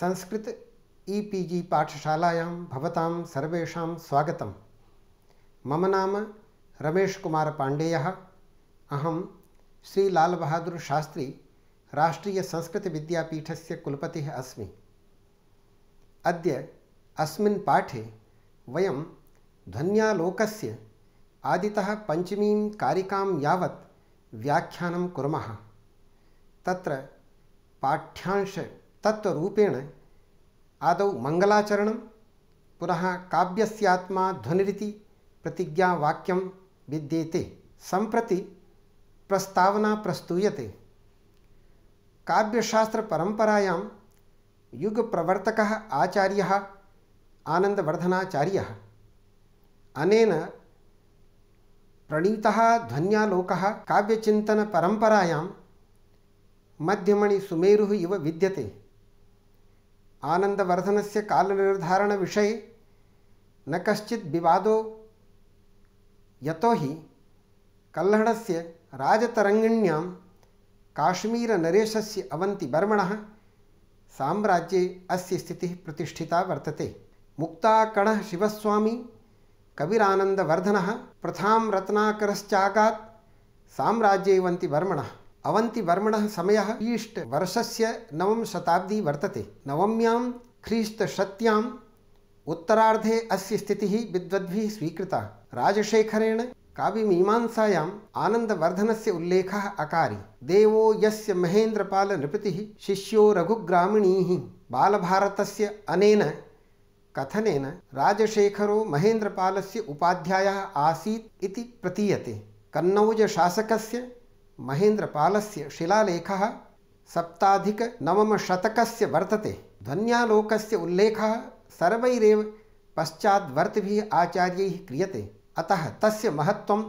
Sanskrit E P G पाठशालायां भवतां सर्वेषां स्वागतं मम नाम रमेशकुमारपाण्डेयः अहं श्रीलालबहादुरशास्त्री राष्ट्रीयसंस्कृतविद्यापीठस्य कुलपतिः अस्मि अद्य अस्मिन् पाठे वयं ध्वन्यालोकस्य आदितः पञ्चमीं कारिकां यावत् व्याख्यानं कुर्मः तत्र पाठ्यांश तत्वेण आद मंगलाचरण पुनः काव्यत्मा ध्वनि प्रतिज्ञावाक्यं विद्येते संप्रति प्रस्तावना प्रस्तूयते युग प्रवर्तक आचार्य आनंदवर्धनाचार्य अनेन प्रणीता ध्वनियालोक काव्यचिन्तनपरम्परायां मध्यमणिसुमेरुः इव विद्यते निर्धारण विषय न कश्चित् विवादो यतो हि कल्लडस्य राजतरङ्गिण्यां काश्मीरनरेशस्य अवन्तिवर्मणः साम्राज्ये अस्य स्थिति प्रतिष्ठिता वर्तते मुक्ताकणः शिवस्वामी कविरानंदवर्धन प्रथम रत्नाकरश्चागात् साम्राज्ये समय समयः वर्ष से नवम शताब्दी वर्तते नवम्यां ख्रीस्तशत्याम् उत्तरार्धे अस्य स्थितिः विद्वद्भिः स्वीकृता राजशेखरेण काव्यमीमांसायाम् आनन्दवर्धनस्य उल्लेखः अकारि देवो यस्य महेन्द्रपालनृपतिः शिष्यो रघुग्रामिणीः बालभारतस्य अनेन कथनेन राजशेखरो महेन्द्रपालस्य उपाध्यायः आसीत् इति प्रतीयते कन्नौजशासकस्य महेन्द्रपालस्य शिलालेखः सप्ताधिकनवमशतकस्य वर्तते ध्वन्यालोकस्य उल्लेखः सर्वैरेव पश्चाद्वर्तिभिः आचार्यैः क्रियते अतः तस्य महत्त्वं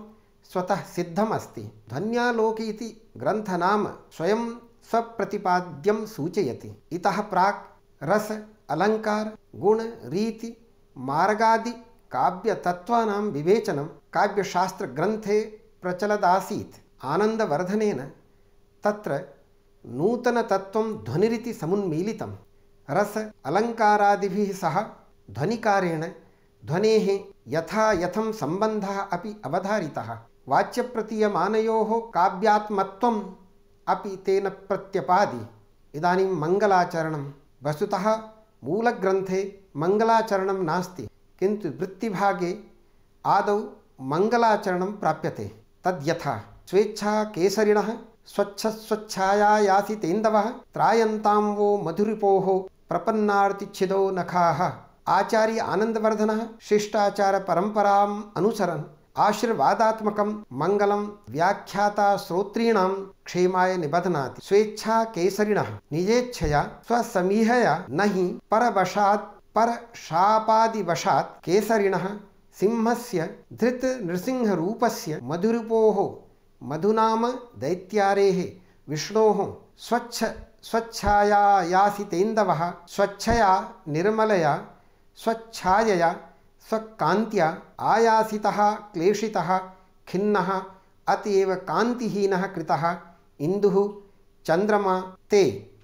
स्वतः सिद्धमस्ति ध्वन्यालोक इति ग्रन्थनाम स्वयं स्वप्रतिपाद्यं सूचयति इतः प्राक् रस अलङ्कार गुण रीति मार्गादि काव्यतत्त्वानां विवेचनं काव्यशास्त्रग्रन्थे प्रचलदासीत् आनंदवर्धन त्र नूतनतत्त्वं ध्वनि समुन्मीलितं रस अलंकारादि सह ध्वनिकारेण ध्वनेः यथा संबंध सम्बन्धः अपि अवधारितः वाच्यप्रतीयमानयोः काव्यात्मत्वम् अपि तेन प्रत्यपादि इदानीं मंगलाचरण वस्तुतः मूलग्रन्थे मङ्गलाचरणं नास्ति किन्तु वृत्तिभागे आदौ मंगलाचरण प्राप्यते तद्यथा स्वेच्छा केसरिण स्वच्छ स्वच्छाया यासी तेन्दव त्रायन्तां वो मधुरिपोः प्रपन्नार्तिच्छिदो नखा आचार्य शिष्टाचार परंपरा अनुसरन आशीर्वादात्मक मंगल व्याख्याता श्रोत्रीण क्षेमाय निबधना स्वेच्छा केसरिण निजेच्छया स्वसमीहया न हि परवशात् परशापादिवशात् केसरिणः सिंहस्य से मधुरिपोः मधुनाम दैत्यारेः विष्णोः स्वच्छ स्वच्छायासितेन्दवः स्वच्छया निर्मलया स्वच्छायया स्वकान्त्या आयासितः क्लेशितः खिन्नः एव कान्तिहीनः कृतः इन्दुः चन्द्रमा ते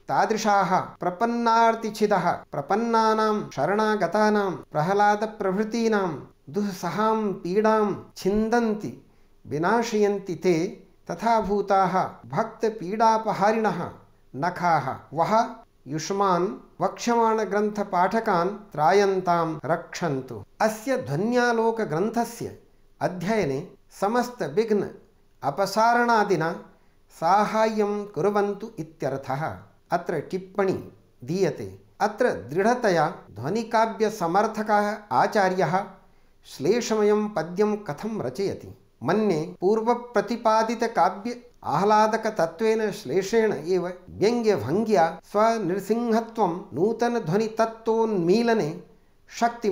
तादृशाः प्रपन्नार्तिच्छिदः प्रपन्नानां शरणागतानां प्रह्लादप्रभृतीनां दुःसहां पीडां छिन्दन्ति विनाशयन्ति ते तथा भूताः भक्तपीडापहारिणः नखाः वः युष्मान् वक्ष्यमाणग्रन्थपाठकान् त्रायन्तां रक्षन्तु अस्य ध्वन्यालोकग्रन्थस्य अध्ययने समस्तविघ्न अपसारणादिना साहाय्यं कुर्वन्तु इत्यर्थः अत्र टिप्पणी दीयते अत्र दृढतया ध्वनिकाव्यसमर्थकः आचार्यः श्लेषमयं पद्यं कथं रचयति मन्ये पूर्वप्रतिपादितकाव्य आह्लादक श्लेषेण एव व्यङ्ग्यभङ्ग्या स्वनृसिंहत्वं नूतनध्वनितत्त्वोन्मीलने व्यंजयती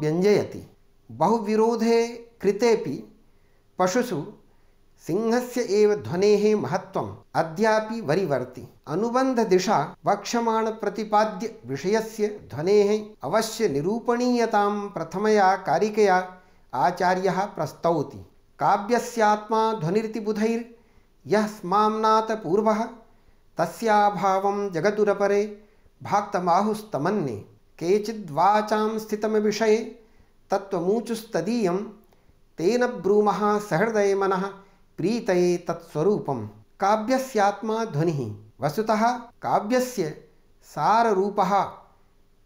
व्यञ्जयति बहुविरोधे कृतेपि पशुषु सिंह एव ध्वनेः महत्त्वम् अद्यापि वरिवर्ति विषय से ध्वने अवश्य निरूपणीयता प्रथमया कारिकया आचार्य प्रस्तौति काव्यस्यात्मा ध्वनिरिति बुधैर् यः स्माम्नात पूर्वः तस्याभावं जगदुरपरे भाक्तमाहुस्तमन्ये केचिद्वाचां स्थितमविषये तत्त्वमूचुस्तदीयं तेन ब्रूमः सहृदये मनः प्रीतये तत्स्वरूपं काव्यस्यात्मा ध्वनिः वस्तुतः काव्यस्य साररूपः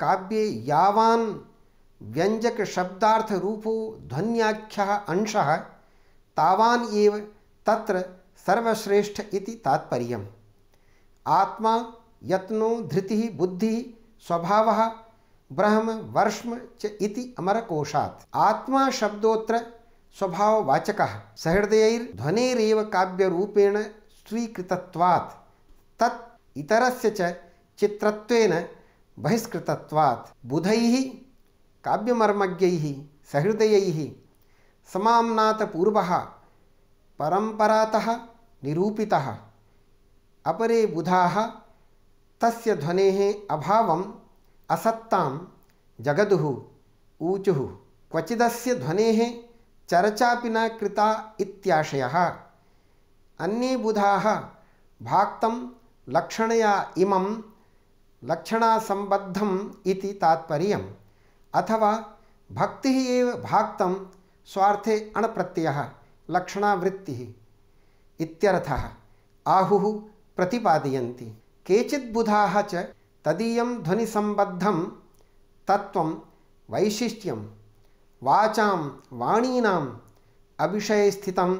काव्ये यावान् व्यञ्जकशब्दार्थरूपो ध्वन्याख्यः अंशः तावान एव तत्र सर्वश्रेष्ठ इति तात्पर्य आत्मा यत्नो धृति बुद्धि स्वभाव ब्रह्म वर्ष्म च इति अमरकोशात् आत्मा शब्दोत्र स्वभाववाचक सहृदयध्वनिव काव्यूपेण स्वीकृतत्वात् तत्तर इतरस्य च चित्रत्वेन बहिष्कृतत्वात् बुधैः समाम्नात् पूर्वः परम्परातः निरूपितः अपरे बुधा तस्य ध्वनेः अभावम् असत्तां जगदुः ऊचुः क्वचिदस्य ध्वने चर्चा न कृता इत्याशय अन्े बुधा भाक्त लक्षणया इमं लक्षणासम्बद्धम् इति तात्पर्यम् अथवा भक्ति भाक्त स्वार्थे अणप्रत्ययः लक्षणावृत्तिः इत्यर्थः आहुः प्रतिपादयन्ति केचिद्बुधाः च तदीयं ध्वनिसम्बद्धं तत्त्वं वैशिष्ट्यं वाचां वाणीनाम् अविषयस्थितम्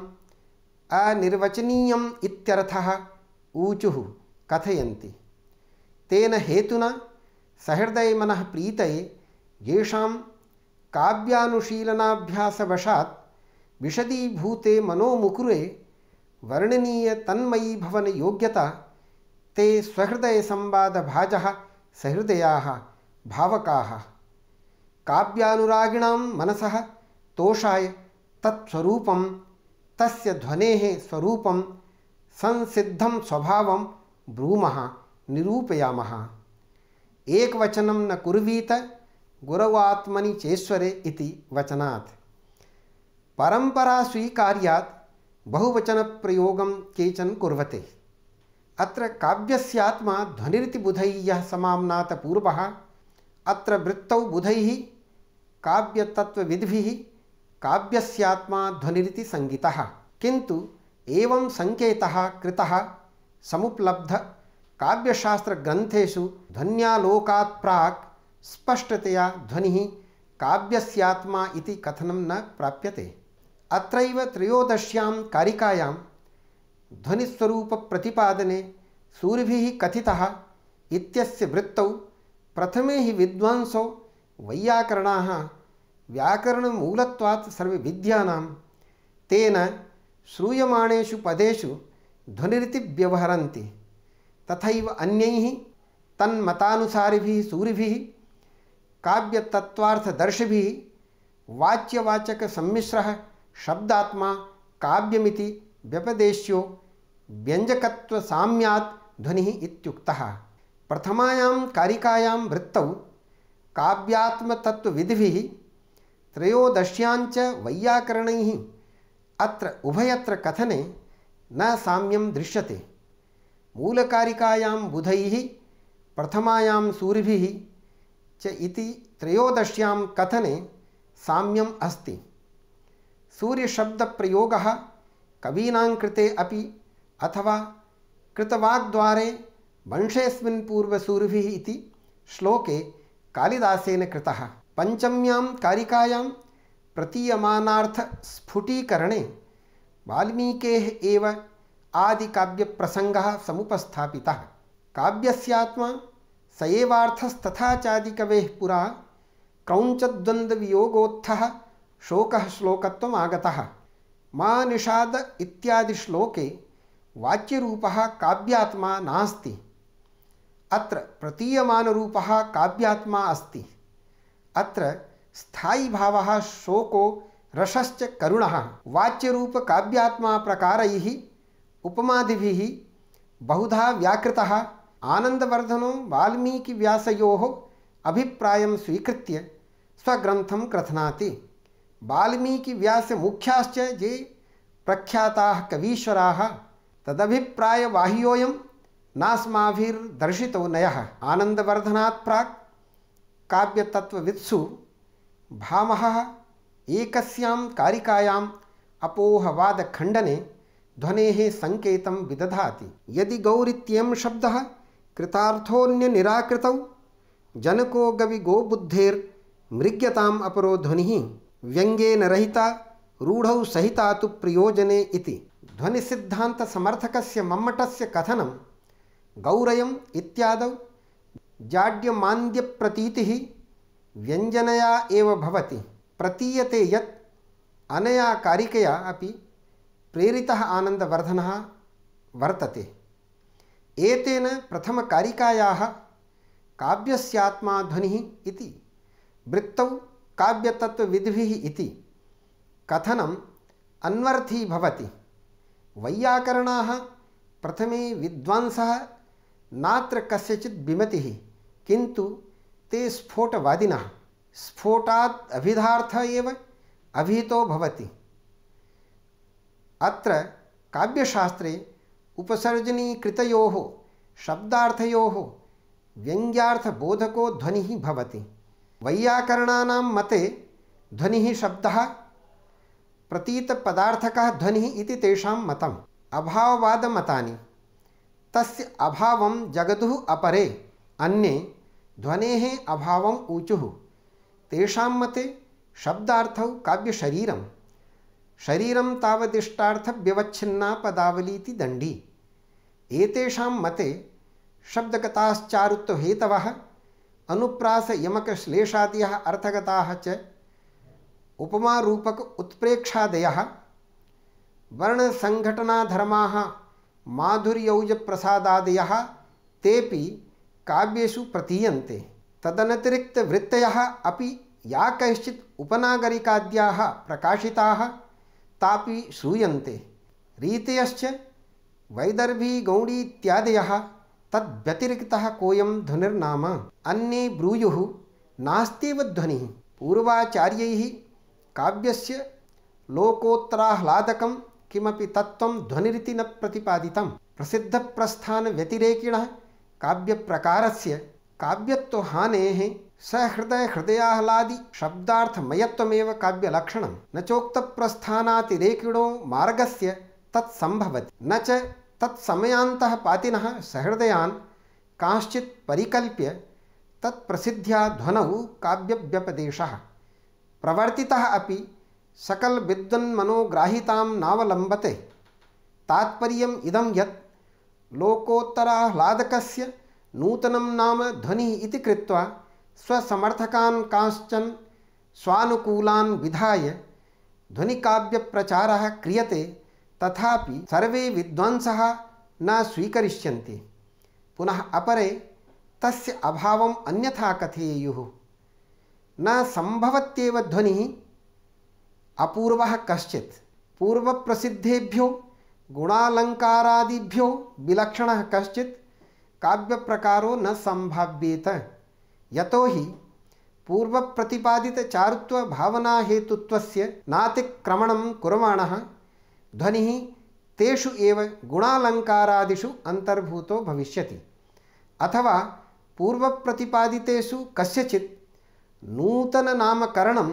अनिर्वचनीयम् इत्यर्थः ऊचुः कथयन्ति तेन हेतुना सहृदयमनः प्रीतये येषां काव्यानुशीलनाभ्यासवशात् विशदीभूते मनोमुकुरे योग्यता ते स्वहृदयसंवादभाजः सहृदयाः भावकाः काव्यानुरागिणां मनसः तोषाय तत्स्वरूपं तस्य ध्वनेः स्वरूपं संसिद्धं स्वभावं ब्रूमः निरूपयामः एकवचनं न कुर्वीत गुरवात्मनि चेश्वरे इति वचनात् बहुवचन बहुवचनप्रयोगं केचन कुर्वते अत्र काव्यस्यात्मा ध्वनिरिति बुधैः यः पूर्वः अत्र वृत्तौ बुधैः काव्यतत्त्वविद्भिः काव्यस्यात्मा ध्वनिरिति सङ्गितः किन्तु एवं सङ्केतः कृतः समुपलब्ध काव्यशास्त्रग्रन्थेषु ध्वन्यालोकात् प्राक् स्पष्टतया ध्वनि काव्यस्यात्मा इति कथनं न प्राप्यते अत्रैव त्रयोदश्यां कारिकायां ध्वनिस्वरूपप्रतिपादने सूर्भिः कथितः इत्यस्य वृत्तौ प्रथमे हि विद्वांसौ वैयाकरणाः व्याकरणमूलत्वात् सर्वविद्यानां तेन श्रूयमाणेषु पदेषु ध्वनिरिति व्यवहरन्ति तथैव अन्यैः तन्मतानुसारिभिः सूरिभिः काव्य तत्वार्थ दर्श भी वाच्यवाचक सम्मिश्र शब्दात्मा काव्यमिति व्यपदेश्यो व्यंजकत्व साम्यात् ध्वनि इत्युक्तः प्रथमायां कारिकायां वृत्तौ विधि त्रयोदश्यांच वैयाकरण अत्र उभयत्र कथने न साम्यं दृश्यते मूलकारिकायां बुधैः प्रथमायां सूरिभिः च इति त्रयोदश्यां कथने साम्यम् अस्ति सूर्यशब्दप्रयोगः कवीनां कृते अपि अथवा कृतवाग्द्वारे वंशेऽस्मिन् पूर्वसूर्भिः इति श्लोके कालिदासेन कृतः पञ्चम्यां कारिकायां प्रतीयमानार्थस्फुटीकरणे वाल्मीकेः एव आदिकाव्यप्रसङ्गः समुपस्थापितः काव्यस्यात्मा सएवार्थस्तथाचादिकवे पुरा क्रौञ्चद्वन्द्ववियोगोत्थः शोक श्लोक आगता मा निषाद इत्यादिश्लोके वाच्यरूपः काव्यात्मा नास्ति अत्र प्रतीयमानरूपः काव्यात्मा अस्ति अत्र भाव शोको रसच करुण वाच्यूप काव्यात्मा प्रकार उपमादिभिः बहुधा व्याकृता आनंदवर्धन आनन्दवर्धनं वाल्मीकिव्यासयोः अभिप्रायं स्वीकृत्य स्वग्रन्थं कथनाति मुख्याश्च ये प्रख्याताः कवीश्वराः तदभिप्रायवाह्योऽयं नास्माभिर्दर्शितो नयः आनन्दवर्धनात् प्राक् काव्यतत्त्ववित्सु भाम एक कारिकायां अपोहवादखंडने ध्वने संकेत विदधा यदि गौरित्यें शब्द कृतार्थोन्य निराकृत जनको गवि बुद्धेर मृग्यताम अपरो ध्वनि व्यंगेन रहिता रूढ़ सहिता तो प्रयोजने इति ध्वनि सिद्धांत समर्थक कथन गौरय गौरयम इत्यादौ जाड्यमांद्य प्रतीति व्यंजनया एव भवति प्रतीयते यत् अनया कारिकया अपि प्रेरितः आनंदवर्धनः वर्तते एतेन प्रथम प्रथमकारिकायाः काव्यस्यात्मा ध्वनिः इति वृत्तौ काव्यतत्त्वविधिभिः इति कथनम् अन्वर्थी भवति वैयाकरणाः प्रथमे विद्वांसः नात्र कस्यचित् विमतिः किन्तु ते स्फोटवादिनः स्फोटात् अभिधार्थ एव अभिहितो भवति अत्र काव्यशास्त्रे उपसर्जनीकृत शब्दार्थयोः व्यङ्ग्यार्थबोधको ध्वनि भवति मते ध्वनि शब्द प्रतीतपदार्थकः ध्वनि इति तेषां मतम् अभाववादमतानि तस्य अपरे अन्े ध्वने अभाव ऊचु तेषां मते शब्दार्थौ शरीरं व्यवच्छिन्ना पदावलीति दंडी एतेषां मते शब्दगताश्चारुत्वहेतवः अनुप्रासयमकश्लेषादयः अर्थगताः च उपमारूपक उत्प्रेक्षादयः वर्णसङ्घटनाधर्माः माधुर्यौजप्रसादादयः तेपि काव्येषु प्रतीयन्ते तदनतिरिक्तवृत्तयः अपि या कैश्चित् उपनागरिकाद्याः प्रकाशिताः तापि श्रूयन्ते रीतयश्च वैदर्भी गौडी इत्यादयः तद्व्यतिरिक्तः कोऽयं ध्वनिर्नाम अन्ये ब्रूयुः नास्त्येव ध्वनिः पूर्वाचार्यैः काव्यस्य लोकोत्तराह्लादकं किमपि तत्त्वं ध्वनिरिति न प्रतिपादितं प्रसिद्धप्रस्थानव्यतिरेकिणः काव्यप्रकारस्य काव्यत्वहानेः सहृदय हृदयाह्लादि शब्दार्थमयत्वमेव काव्यलक्षणं न चोक्त चोक्तप्रस्थानातिरेकिणो मार्गस्य तत्सम्भवति न च तत्समयान्तः पातिनः सहृदयान् कांश्चित् परिकल्प्य तत्प्रसिद्ध्या ध्वनौ काव्यव्यपदेशः प्रवर्तितः अपि सकलविद्वन्मनोग्राहितां नावलम्बते तात्पर्यम् इदं यत् लोकोत्तराह्लादकस्य नूतनं नाम ध्वनिः इति कृत्वा स्वसमर्थकान् कांश्चन स्वानुकूलान् विधाय ध्वनिकाव्यप्रचारः क्रियते तथापि सर्वे विद्वांसः न स्वीकरिष्यन्ति पुनः अपरे तस्य अभावम् अन्यथा कथेयुः न सम्भवत्येव ध्वनिः अपूर्वः कश्चित् पूर्वप्रसिद्धेभ्यो गुणालङ्कारादिभ्यो विलक्षणः कश्चित् काव्यप्रकारो न सम्भाव्येत यतो हि हेतुत्वस्य नातिक्रमणं कुर्वाणः ध्वनिः तेषु एव गुणालङ्कारादिषु अन्तर्भूतो भविष्यति अथवा पूर्वप्रतिपादितेषु कस्यचित् नूतननामकरणं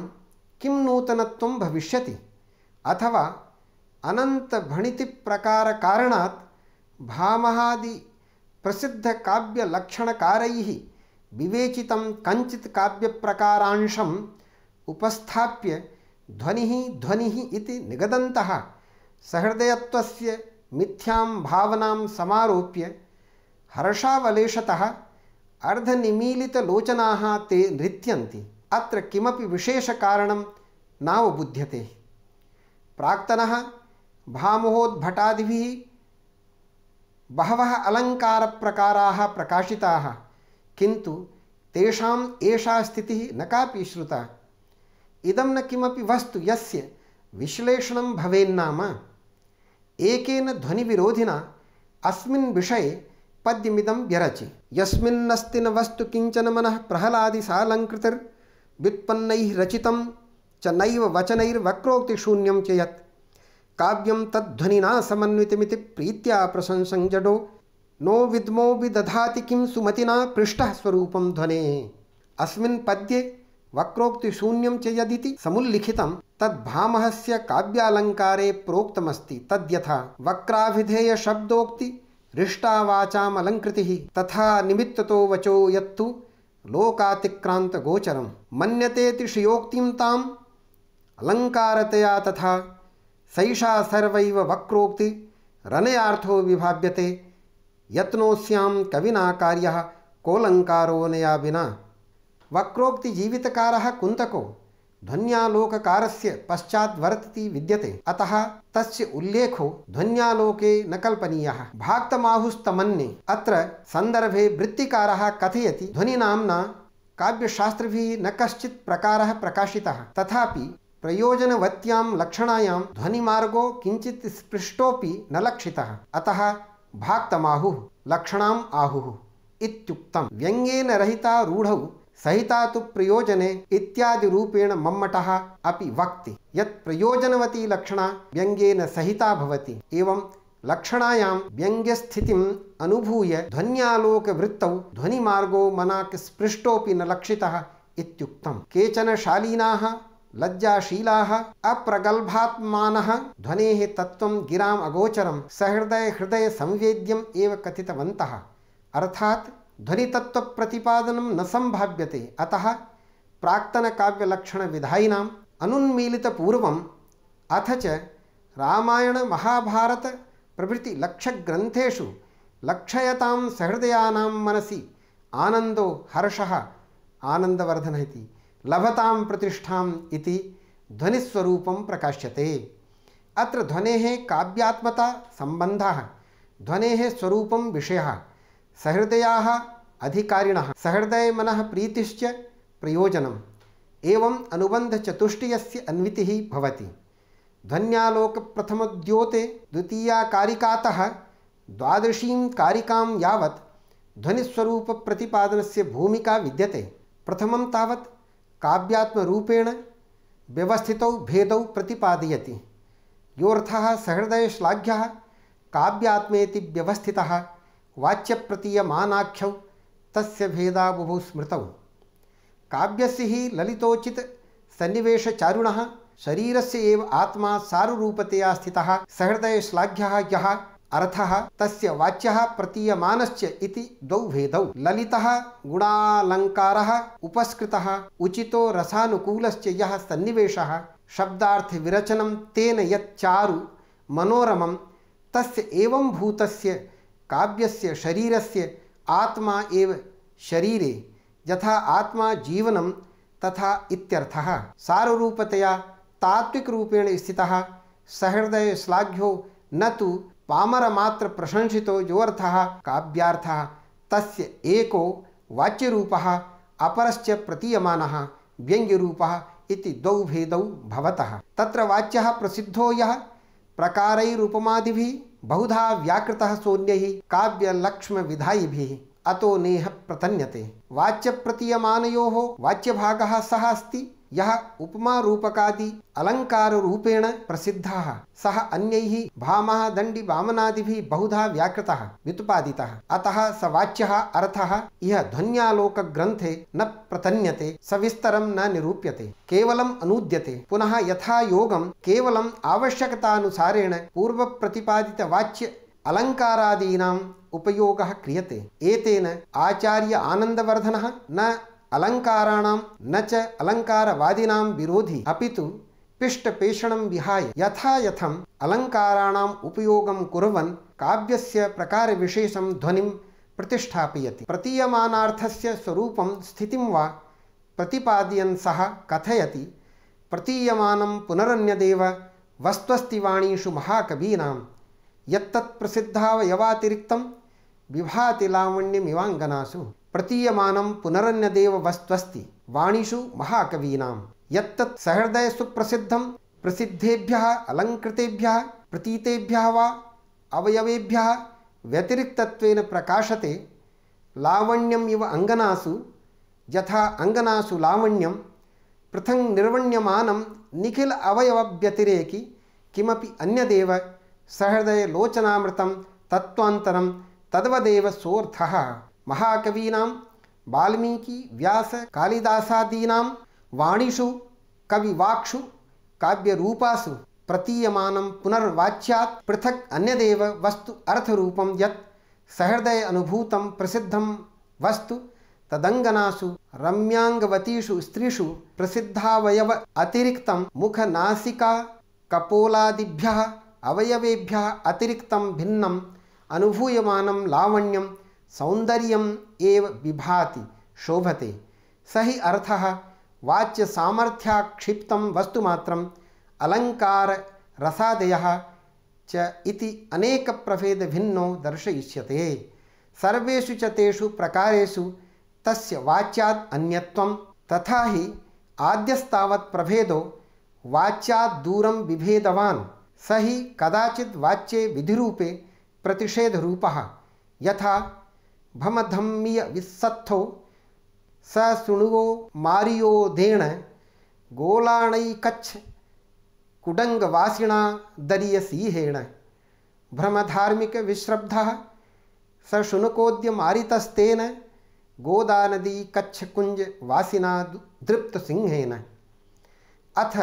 किं नूतनत्वं भविष्यति अथवा अनन्तभणितिप्रकारकारणात् भामहादिप्रसिद्धकाव्यलक्षणकारैः विवेचित कंचित काव्य काव्यप्रकारांशम् उपस्थाप्य ध्वनि ध्वनि इति निगदन्तः सहृदयत्वस्य मिथ्यां भावना समारोप्य हर्षावलेशतः अर्धनिमीलितलोचनाः ते नृत्यन्ति अत्र किमपि विशेषकारणं नावबुध्यते प्राक्तनः भामोहोद्भटादिभिः बहवः अलङ्कारप्रकाराः प्रकाशिताः किंतु तेषाम एषा स्थितिः न कापि श्रुता इदं न किमपि वस्तु यस्य विश्लेषणं भवेन्नाम एकेन ध्वनिविरोधिना अस्मिन् विषये पद्यमिदं व्यरचि यस्मिन्नस्ति न वस्तु किञ्चन मनः प्रहलादिसालङ्कृतिर्व्युत्पन्नैः रचितं च नैव वचनैर्वक्रोक्तिशून्यं च यत् काव्यं तद्ध्वनिना समन्वितमिति प्रीत्या प्रशंसं जडो नो विद्मो विदधाति किं सुमतिना पृष्ठः स्वरूप ध्वने अस्मिन् पद्ये वक्रोक्तिशून्यं च यदिति समुल्लिखितं तद्भामहस्य काव्यालङ्कारे प्रोक्तमस्ति तद्यथा वक्राभिधेयशब्दोक्ति हृष्टावाचामलङ्कृतिः तथा निमित्ततो वचो यत्तु लोकातिक्रान्तगोचरं मन्यतेति श्रियोक्तिं ताम् अलङ्कारतया तथा सैषा सर्वैव वक्रोक्ति रनयार्थो विभाव्यते यत्नोस्याम कविना कार्य कोलंकारो नया बिना वक्रोक्ति जीवितकार कुंतको ध्वनियालोककार पश्चात वर्तती विद्यते अतः तस्य उल्लेखो ध्वनियालोके न कल्पनीय भाक्तमाहुस्तमने अत्र संदर्भे वृत्तिकारः कथयति ध्वनिनाम्ना काव्यशास्त्र न कश्चित् प्रकार प्रकाशि तथा प्रयोजनवत्यां लक्षणायां ध्वनिमार्गो किञ्चित् स्पृष्टोऽपि न लक्षितः अतः भाक्तमाहुः लक्षणाम् आहुः इत्युक्तं व्यङ्ग्येन रहिता रूढौ सहिता तु प्रयोजने इत्यादिरूपेण मम्मटः अपि वक्ति यत् प्रयोजनवती लक्षणा व्यङ्ग्येन सहिता भवति एवं लक्षणायां व्यङ्ग्यस्थितिम् अनुभूय ध्वन्यालोकवृत्तौ ध्वनिमार्गो मनाक् स्पृष्टोऽपि न लक्षितः इत्युक्तं केचन शालीनाः लज्जाशीलाः अप्रगल्भात्मानः ध्वनेः तत्त्वं गिराम् अगोचरं सहृदय हृदय संवेद्यम् एव कथितवन्तः अर्थात् ध्वनितत्त्वप्रतिपादनं न सम्भाव्यते अतः प्राक्तनकाव्यलक्षणविधायिनाम् अनुन्मीलितपूर्वम् अथ च रामायणमहाभारतप्रभृतिलक्षग्रन्थेषु लक्षयतां सहृदयानां मनसि आनन्दो हर्षः आनन्दवर्धनः इति लभता प्रतिष्ठा ध्वनिस्वूप प्रकाश्यते अने काव्यात्मता संबंध ध्वने स्वूप विषय सहृदया अधिकारिणः सहृदय मनः प्रीतिश्च प्रयोजनम् एवम् अनुबन्धचतुष्टयस्य अन्वितिः भवति ध्वन्यालोकप्रथमोद्योते द्वितीया कारिकातः द्वादशीं कारिकां यावत् ध्वनिस्वरूपप्रतिपादनस्य भूमिका विद्यते प्रथमं तावत् काव्यात्मरूपेण व्यवस्थितौ भेदौ प्रतिपादयति योऽर्थः सहृदयश्लाघ्यः काव्यात्मेति व्यवस्थितः वाच्यप्रतीयमानाख्यौ तस्य भेदा बुभु स्मृतौ काव्यस्य हि ललितोचित सन्निवेशचारुणः शरीरस्य एव आत्मा सारुरूपतया स्थितः सहृदयश्लाघ्यः यः अर्थः तस्य वाच्यः प्रतीयमानश्च इति द्वौ भेदौ ललितः गुणालङ्कारः उपस्कृतः उचितो रसानुकूलश्च यः सन्निवेशः शब्दार्थविरचनं तेन यत् चारु मनोरमं तस्य एवं भूतस्य काव्यस्य शरीरस्य आत्मा एव शरीरे यथा आत्मा जीवनं तथा इत्यर्थः साररूपतया तात्विकरूपेण स्थितः सहृदयश्लाघ्यो न तु पामर मात्र प्रशंसितो योऽर्थः काव्यार्थ तस्य एको वाच्य वाच्यरूपः अपरश्च प्रतीयमानः व्यङ्ग्यरूपः इति द्वौ भेदौ भवतः तत्र वाच्यः प्रसिद्धो यः प्रकारै प्रकारैरुपमादिभिः बहुधा व्याकृतः सोऽन्यैः काव्यलक्ष्मविधायिभिः अतो नेह प्रतन्यते वाच्यप्रतीयमानयोः वाच्यभागः सः अस्ति यः उपमारूपकादि अलङ्काररूपेण प्रसिद्धः सः अन्यैः भामः दण्डि वामनादिभिः बहुधा व्याकृतः व्युत्पादितः अतः स वाच्यः अर्थः इह ध्वन्यालोकग्रन्थे न प्रतन्यते सविस्तरं न निरूप्यते केवलम् अनूद्यते पुनः यथा योगं केवलम् आवश्यकतानुसारेण पूर्वप्रतिपादितवाच्य अलङ्कारादीनाम् उपयोगः क्रियते एतेन आचार्य आनन्दवर्धनः न अलंकाराण न च अलङ्कारवादिनां विरोधी अपि तो पिष्टपेषणं विहाय यथायथम् अलङ्काराणाम् उपयोगं कुर्वन् प्रकार प्रकारविशेषं ध्वनि प्रतिष्ठापय प्रतीयमानार्थस्य स्वूप स्थितिं वा प्रतिपादयन् सह कथयति प्रतीयम पुनरन्यदेव वस्त्वस्तिवाणीषु महाकवीनां यत्तत्प्रसिद्धावयवातिरिक्तं विभाति लावण्यमिवाङ्गनासु प्रतीयमानं पुनरन्यदेव वस्त्वस्ति वाणिषु महाकवीनां यत्तत् प्रसिद्धं प्रसिद्धेभ्यः अलङ्कृतेभ्यः प्रतीतेभ्यः वा अवयवेभ्यः व्यतिरिक्तत्वेन प्रकाशते लावण्यम् इव अङ्गनासु यथा अङ्गनासु लावण्यं पृथङ्निर्वण्यमानं निखिल अवयवव्यतिरेकि किमपि अन्यदेव सहृदयलोचनामृतं तत्त्वान्तरं तद्वदेव सोऽर्थः महाकवीनां वाल्मीकि व्यास कालिदासादीनां वाणिषु कविवाक्षु काव्यरूपासु प्रतीयमानं पुनर्वाच्यात् पृथक् अन्यदेव वस्तु अर्थरूपं यत् सहृदय अनुभूतं प्रसिद्धं वस्तु तदङ्गनासु रम्याङ्गवतीषु स्त्रीषु प्रसिद्धावयव अतिरिक्तं मुखनासिका कपोलादिभ्यः अवयवेभ्यः अतिरिक्तं भिन्नं अनुभूयमानं लावण्यं सौन्दर्यम् एव विभाति शोभते स हि अर्थः वाच्यसामर्थ्याक्षिप्तं वस्तुमात्रम् अलङ्काररसादयः च इति अनेकप्रभेदभिन्नो दर्शयिष्यते सर्वेषु च तेषु प्रकारेषु तस्य वाच्यात् अन्यत्वं तथा हि आद्यस्तावत् प्रभेदो वाच्यात् दूरं विभेदवान् स हि कदाचित् वाच्ये विधिरूपे रूप यथा भमधम्य स सुणुवो मारियोधेण गोलाणैकच्छ कुडङ्गवासिणा दरीयसीहेण विश्रब्ध स शुनकोद्यमारितस्तेन गोदानदी दृप्त दृप्तसिंहेन अथ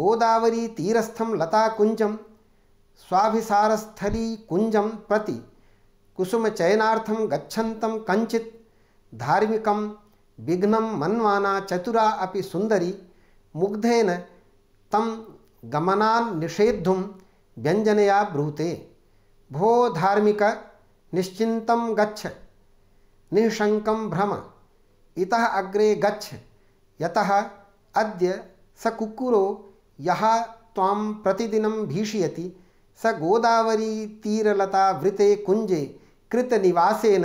गोदावरीतीरस्थं लताकुञ्जं स्वाभिसारस्थली कुञ्जं प्रति चयनार्थम गच्छन्तं कंचित धार्मिकं विघ्नं मन्वाना चतुरा अपि सुंदरी मुग्धेन तं गमनान् निषेद्धुं व्यञ्जनया ब्रूते भो धार्मिक निश्चिन्तं गच्छ निःशङ्कं भ्रम इतः अग्रे गच्छ यतः अद्य स कुक्कुरो यः त्वां प्रतिदिनं भीषयति स गोदावरी तीरलता वृते कुंजे कृत निवासेन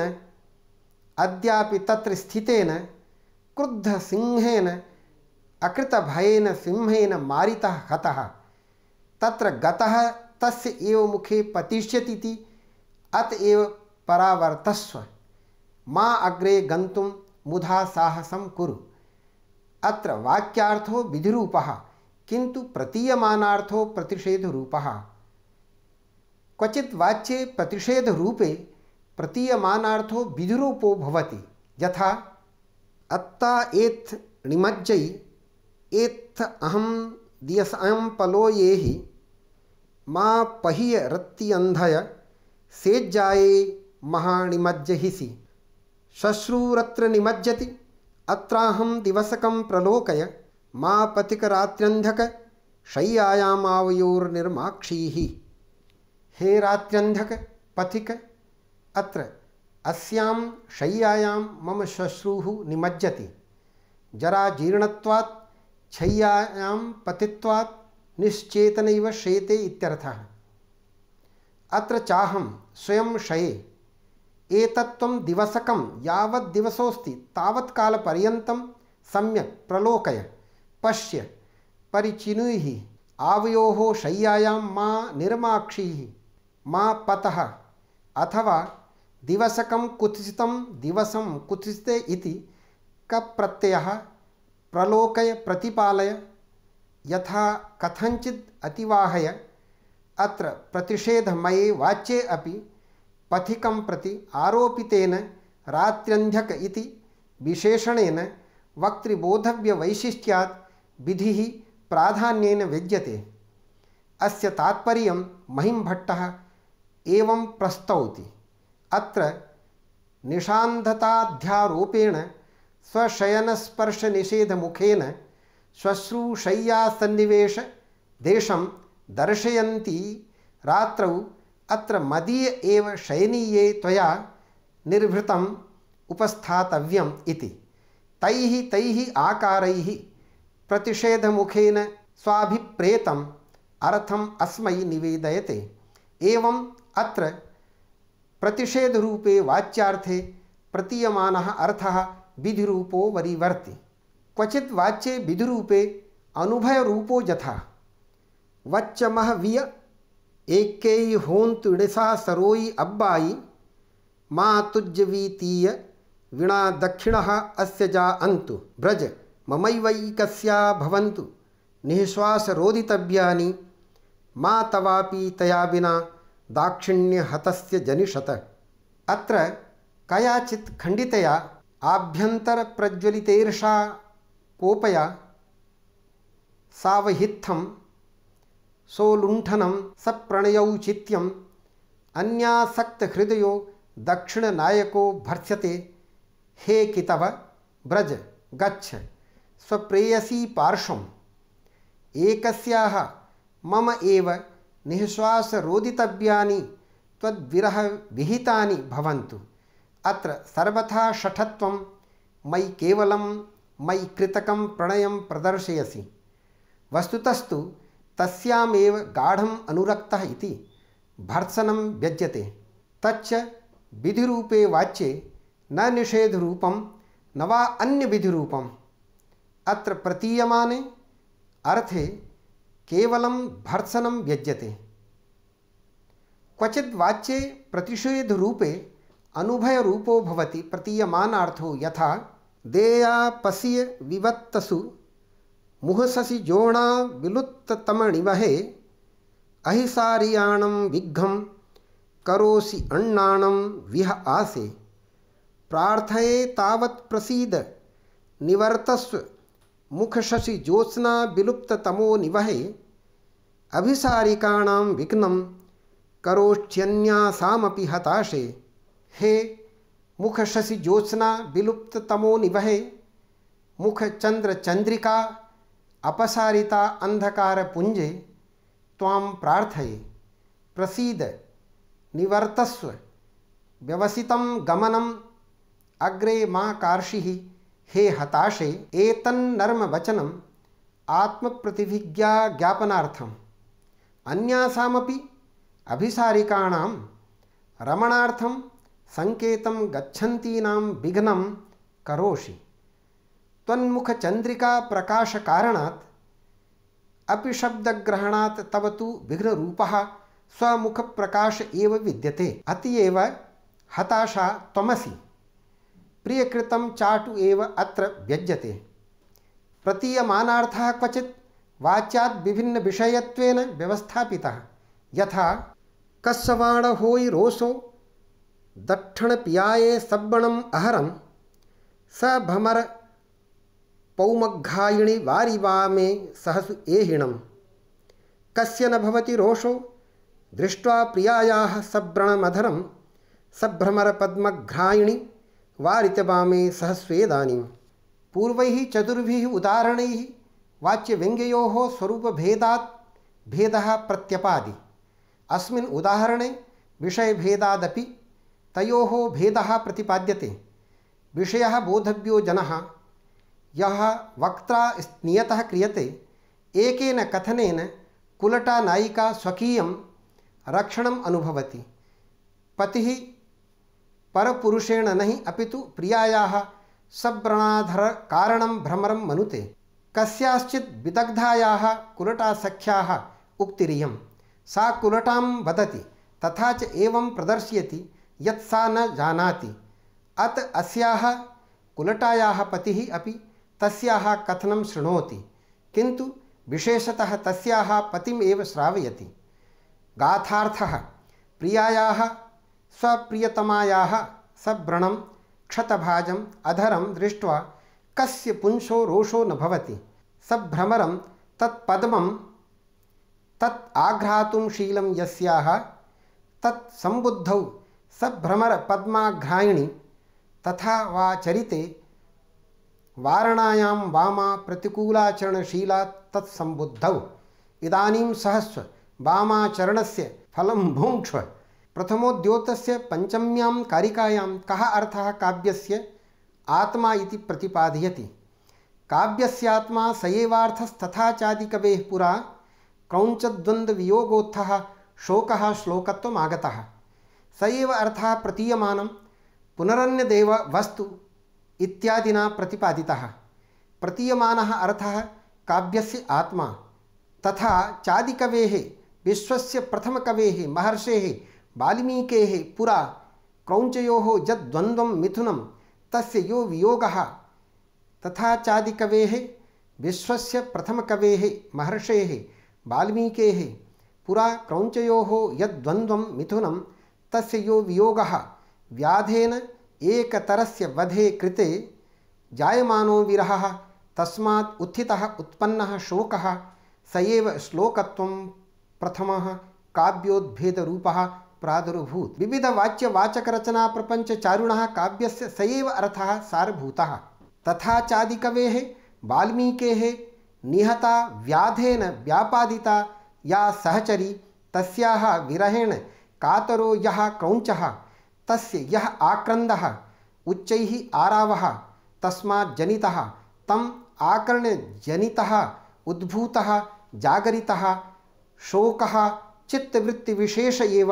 अद्यापि तत्र स्थितेन क्रुद्ध सिंहेन अकृत भयेन सिंहेन मारितः हतः तत्र गतः तस्य एव मुखे पतिष्यतीति अत एव परावर्तस्व मा अग्रे गन्तुं मुधा साहसं कुरु अत्र वाक्यार्थो विधिरूपः किंतु प्रतीयमानार्थो प्रतिषेधरूपः क्वचित वाच्य प्रतिषेध रूपे प्रतीयमानार्थो विधिरूपो भवति यथा अत्ता एथ निमज्जय एथ अहम दियस दियसायं पलो ये ही माँ पहिय रत्ति अंधय सेज्जाए महानिमज्जहिसि शश्रूरत्र निमज्जति अत्राहम दिवसकं प्रलोकय मा पथिकरात्र्यन्धक शय्यायावयोर्माक्षी हे रात्यंधक पथिक अत्र अस्याम शय्यायाम मम श्वश्रूः निमज्जति जरा जराजीर्णत्वात् छय्यायाम पतित्वात् निश्चेतनैव शेते इत्यर्थः अत्र चाहम स्वयं शये एतत्त्वं दिवसकं यावत् दिवसोऽस्ति तावत्कालपर्यन्तं सम्यक् प्रलोकय पश्य परिचिनुहि आवयोः शय्यायां मा निर्माक्षीः मा पतः अथवा दिवसक कुत्सित दिवस कुत्सिते क प्रत्यय प्रलोकय प्रतिपालय यथा कथंचित अतिवाहय अत्र मये वाच्ये अपि पथिकं प्रति आरोपितेन रात्र्यंध्यक इति विशेषणेन वैशिष्ट्यात् विधिः प्राधान्येन विद्यते अस्य तात्पर्यं भट्टः एवं प्रस्तौति अत्र स्वशयनस्पर्श निषेध मुखेन स्वशयनस्पर्शनिषेधमुखेन श्वश्रूशय्यासन्निवेशदेशं दर्शयन्ती रात्रौ अत्र मदीय एव शयनीये त्वया निर्भृतम् उपस्थातव्यम् इति तैः तैः आकारैः प्रतिषेधमुखेन स्वाभिप्रेतम् अर्थम् अस्मै निवेदयते एवं अत्र रूपे वाच्यार्थे प्रतीयमानः अर्थः विधिरूपो वरीवर्ति क्वचित् वाच्ये विधिरूपे अनुभयरूपो यथा वच्चमः विय एकेयि होन्तुडिसा सरोयि अब्बाई मा तुज्यवीतीय विणा दक्षिणः अस्य जा अन्तु ब्रज ममैवैकस्या भवन्तु निःश्वासरोदितव्यानि मा तवापि तया विना दाक्षिण्यहतस्य जनिषत अत्र कयाचित् खण्डितया आभ्यन्तरप्रज्वलितैर्षा कोपया सावहित्थं सोलुण्ठनं सप्रणयौचित्यम् अन्यासक्तहृदयो दक्षिणनायको भर्स्यते हे कितव ब्रज गच्छ स्वप्रेयसी पार्श्वम् एकस्याः मम एव निःश्वासरोदितव्यानि त्वद्विरहविहितानि भवन्तु अत्र सर्वथा शठत्वं मयि केवलं मयि कृतकं प्रणयं प्रदर्शयसि वस्तुतस्तु तस्यामेव गाढम् अनुरक्तः इति भर्त्सनं व्यज्यते तच्च विधिरूपे वाच्ये न निषेधरूपं न वा अन्यविधिरूपम् अत्र प्रतीयमाने अर्थे केवलं भर्सन व्यज्यते क्वचिद् वाच्ये प्रतिषेधरूपे अनुभयरूपो भवति प्रतीयमानार्थो यथा देया पसीय विवत्तसु मुहससि जोणा विलुत्ततमणिमहे अहिसारियाणं विघ्नं करोसि अण्णाणं विह आसे प्रार्थये तावत् प्रसीद निवर्तस्व मुखशशि विलुप्त तमो निवहे अभिसारिकाणां विघ्न करोष्ठ्यन्यासामपि हताशे हे मुखशशि विलुप्त तमो निवहे मुखचंद्र चंद्रिका अपसारिता अंधकार पुंजे ताम प्रार्थये प्रसीद निवर्तस्व व्यवसित गमनम अग्रे मां काशी हे हताशे एतन्नर्म वचनम आत्मप्रतिभिज्ञा ज्ञापनार्थम अन्यासामपि अभिसारिकाणां रमणार्थं सङ्केतं गच्छन्तीनां विघ्नं करोषि त्वन्मुखचन्द्रिकाप्रकाशकारणात् अपि शब्दग्रहणात् तव तु विघ्नरूपः स्वमुखप्रकाश एव विद्यते अत एव हताशा त्वमसि प्रियकृत चाटु एव अत्र व्यज्यते प्रतीयमानार्थः क्वचित् वाच्यात् विभिन्नविषयत्वेन व्यवस्थापितः यथा कस्सवाणहोयि रोसो दक्षिणपियाये सब्बणम् अहरं स भमर पौमघ्घायिणि वारिवा मे सहसु एहिणं कस्य न भवति रोषो दृष्ट्वा प्रियायाः सब्रणमधरं सभ्रमरपद्मघ्रायिणि पूर्व चतुर्भ उदाहरण वाच्य व्यंग्यो स्वरूप भेदा भेद प्रत्यपादि अस्मिन् उदाहरणे विषय विषयभेदादपि तयोः भेदः प्रतिपाद्यते विषय बोधव्यो जन यः वक्त्रा नियतः क्रियते एकेन कथनेन कुलटा नायिका स्वकीयं रक्षणम् अनुभवति पतिः परपुरुषेण नहि अपितु प्रियायाः सव्रणाधर कारणं भ्रमरं मनुते कस्याश्चित् विदग्धायाः कुलटासख्याः उक्तिरियं सा कुलटां वदति तथा च एवं प्रदर्शयति यत् सा न जानाति अत अस्याः कुलटायाः पतिः अपि तस्याः कथनं शृणोति किन्तु विशेषतः तस्याः पतिमेव श्रावयति गाथार्थः प्रियायाः स्वप्रियतमायाः सव्रणं क्षतभाज अधरं दृष्ट्वा कस्य पुंशो रोषो नवती सभ्रमर तत्पम तत्पद्मं शील आघ्रातुं सभ्रमर यस्याः तथा वा चरिते वारणायां वामा प्रतिकूलाचरणशीला तत्सबुद्ध इदानीं सहस्व वामाचरणस्य फलं भुङ्क्ष्व प्रथमोद्योतस्य पञ्चम्यां कारिकायां कः अर्थ काव्य आत्मा इति प्रतिपादयति काव्यस्यात्मा स एवार्थस्तथा पुरा क्रौञ्चद्वन्द्ववियोगोत्थः शोक श्लोक आगता सव अर्थ प्रतीयम प्रतीयमानं पुनरन्यदेव वस्तु इत्यादिना प्रतिपादितः प्रतीयमानः अर्थः काव्यस्य आत्मा तथा चादिकवेः विश्वस्य प्रथमकवेः महर्षेः वाल्मीकेः पुरा क्रौञ्चयोः यद्द्वन्द्वं मिथुन तस् यो वियोग तथा चादिकवेः विश्वस्य प्रथमकवेः महर्षे वाल्मीकेः पुरा क्रौञ्चयोः यद्द्वन्द्वं मिथुन तस् यो वियोग व्याधेन एकतरस्य वधे कृते जायमानो विरह तस्मा उत्थितः उत्पन्न शोक स एव श्लोकत्वं प्रथमः काव्योद्भेदरूपः प्रादुर्भूत विविध वाच्य वाचक रचना प्रपंच चारुण काव्य स अर्थ सारभूत तथा चादिकवे वाल्मीके निहता व्याधेन व्यापादिता या सहचरी तस्याह विरहेण कातरो यः कौञ्चः तस्य यः आक्रन्दः उच्चैः आरावः तम आकर्ण तम् आकर्ण्यजनितः उद्भूतः जागरितः चित्तवृत्ति विशेष एव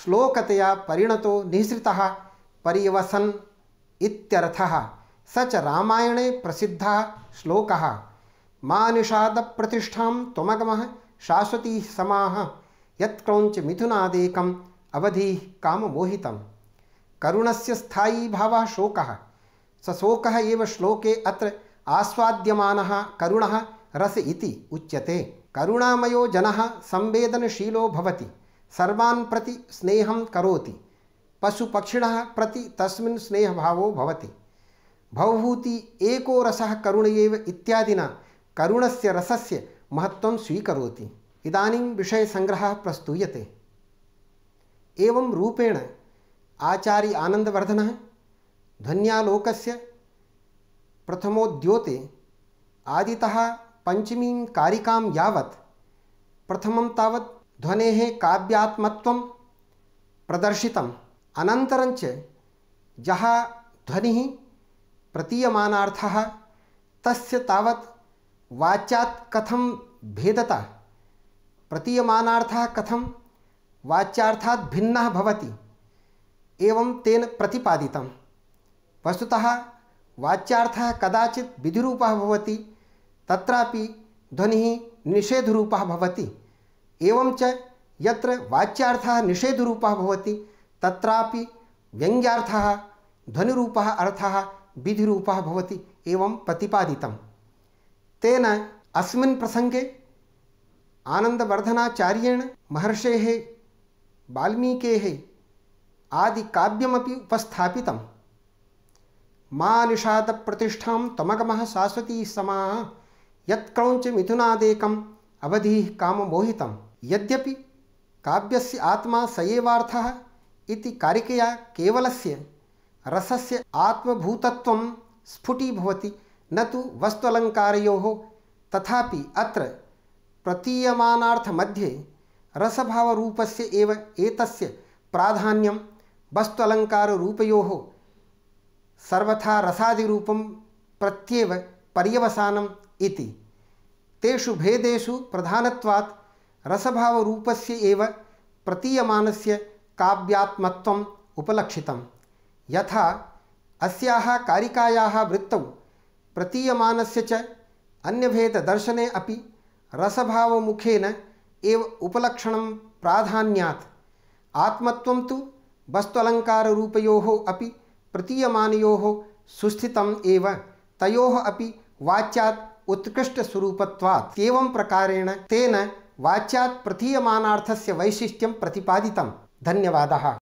श्लोकतया परिणतो निःसृतः पर्यवसन् इत्यर्थः स च रामायणे प्रसिद्धः श्लोकः मानिषादप्रतिष्ठां त्वमगमः शाश्वती समाः यत्क्रौञ्च मिथुनादेकम् अवधिः काममोहितं करुणस्य स्थायी भावः शोकः स शोकः एव श्लोके अत्र आस्वाद्यमानः करुणः रस इति उच्यते करुणामयो जनः संवेदनशीलो भवति सर्वान् प्रति स्नेहं करोति पशुपक्षिणः प्रति तस्मिन् स्नेहभावो भवति भवभूति एको रसः करुण एव इत्यादिना करुणस्य रसस्य महत्त्वं स्वीकरोति इदानीं विषयसङ्ग्रहः प्रस्तूयते एवं रूपेण आचार्य आनन्दवर्धनः ध्वन्यालोकस्य प्रथमोद्योते आदितः पञ्चमीं कारिकां यावत् प्रथमं तावत् ध्वने काव्यात्म प्रदर्शित अनतरच यः ध्वनि प्रतीयम तस्य तावत् वाच्यात् कथं भेदता प्रतीयम कथम वाच्यार्थात् भिन्न भवति एवं तेन प्रतिपादित वस्तुतः वाच्यार्थः कदाचि विधिरूपः त्रा ध्वनि ध्वनिः निषेधरूपः एवं च यत्र वाच्यार्थः निषेधरूपः भवति तत्रापि व्यङ्ग्यार्थः ध्वनिरूपः अर्थः विधिरूपः भवति एवं प्रतिपादितं तेन अस्मिन् प्रसङ्गे आनन्दवर्धनाचार्येण महर्षेः वाल्मीकेः आदिकाव्यमपि उपस्थापितं मा निषादप्रतिष्ठां तमगमः शाश्वती समा यत्क्रौञ्च मिथुनादेकम् अवधिः काममोहितम् यद्यपि काव्यस्य आत्मा स इति कारिकया केवलस्य रसस्य आत्मभूतत्वं स्फुटीभवति न तु वस्त्वलङ्कारयोः तथापि अत्र प्रतीयमानार्थमध्ये रसभावरूपस्य एव एतस्य प्राधान्यं वस्त्वलङ्काररूपयोः सर्वथा रसादिरूपं प्रत्येव पर्यवसानम् इति तेषु भेदेषु प्रधानत्वात् रसभावरूपस्य एव प्रतीयमानस्य काव्यात्मत्वम् उपलक्षितं यथा अस्याः कारिकायाः वृत्तौ प्रतीयमानस्य च अन्यभेददर्शने अपि रसभावमुखेन एव उपलक्षणं प्राधान्यात् आत्मत्वं तु वस्तुअलङ्काररूपयोः अपि प्रतीयमानयोः सुस्थितम् एव तयोः अपि वाच्यात् उत्कृष्टस्वरूपत्वात् एवं प्रकारेण तेन वाच्यात् प्रतीयमानार्थस्य वैशिष्ट्यं प्रतिपादितं धन्यवादः